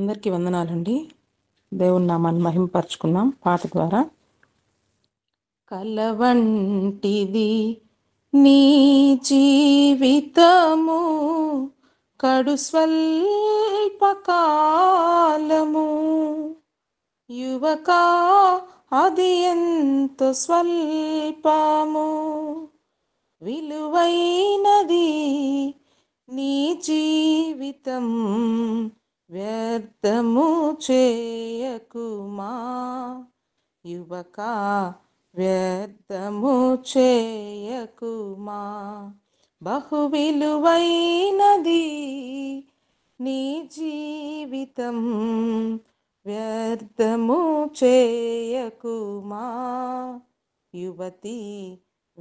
అందరికీ వందనాలండి దేవుని నామాన్ని మహింపరుచుకున్నాం పాట ద్వారా కలవంటిది నీ జీవితము కడు స్వల్పకాలము యువక అది ఎంతో స్వల్పము విలువైనది నీ జీవితం వ్యర్థము చేయకుమా యువక వ్యర్థము చేయకుమా బహు విలువైనది నీ జీవితం వ్యర్థము చేయకుమా యువతి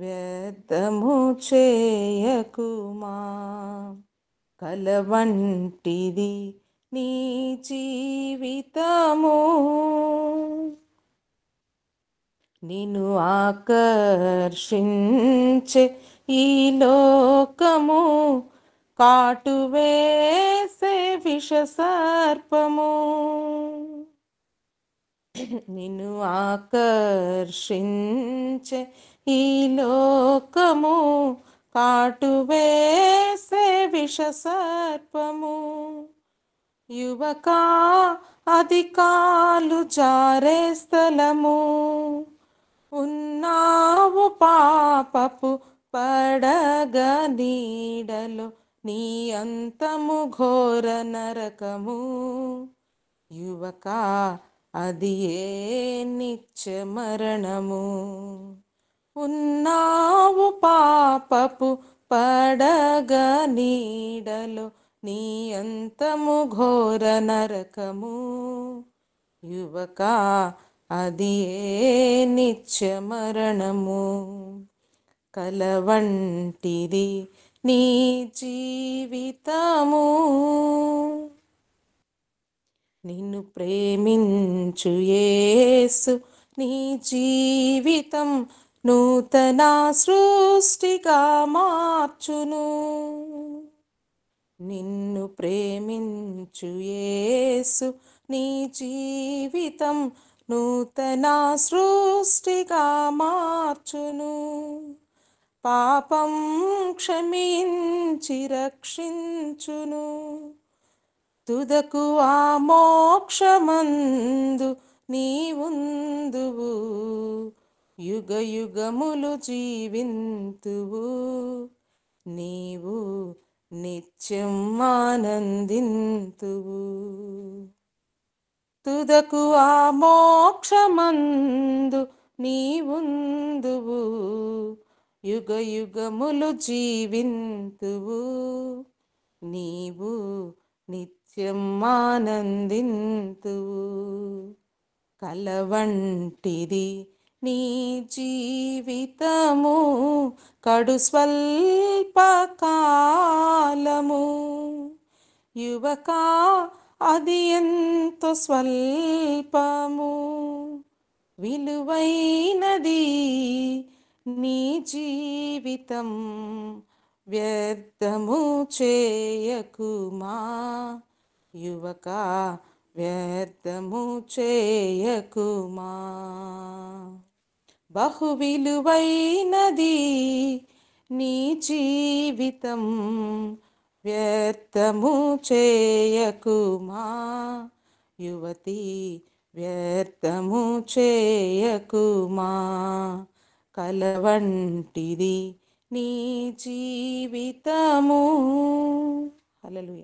వ్యర్థము చేయకుమా కలవంటిది నీ జీవితము నిన్ను ఆకర్షించే ఈ లోకము కాటువేసే విష సర్పము నిన్ను ఆకర్షించే ఈ లోకము కాటువేసే విష సర్పము యువక అధికాలు జారే స్థలము ఉన్నావు పాపపు పడగ నీడలు నీ అంతము ఘోర నరకము యువక అది ఏ నిత్య మరణము ఉన్నావు పాపపు పడగ నీడలు నీ అంతము ఘోర నరకము యువక అది ఏ నిత్య మరణము కలవంటిది నీ జీవితము నిన్ను ప్రేమించు ఏసు నీ జీవితం నూతన సృష్టిగా మార్చును నిన్ను ప్రేమించు యేసు నీ జీవితం నూతన సృష్టిగా మార్చును పాపం క్షమించి రక్షించును తుదకు ఆ మోక్షమందు నీవుందువు యుగ యుగములు జీవింతువు నీవు నిత్యం ఆనందింతువు తుదకు ఆ మోక్షమందు నీవుందువు యుగ యుగములు జీవింతువు నీవు నిత్యం ఆనందింతువు కలవంటిది నీ జీవితము కడు స్వల్పకా ఫలము యువక అది ఎంతో స్వల్పము విలువైనది నీ జీవితం వ్యర్థము చేయకుమా యువక వ్యర్థము చేయకుమా బహు విలువైనది నీ జీవితం వ్యర్థము చేయకుమా యువతి వ్యర్థము చేయకుమా కలవంటిది నీ జీవితము అలలుయ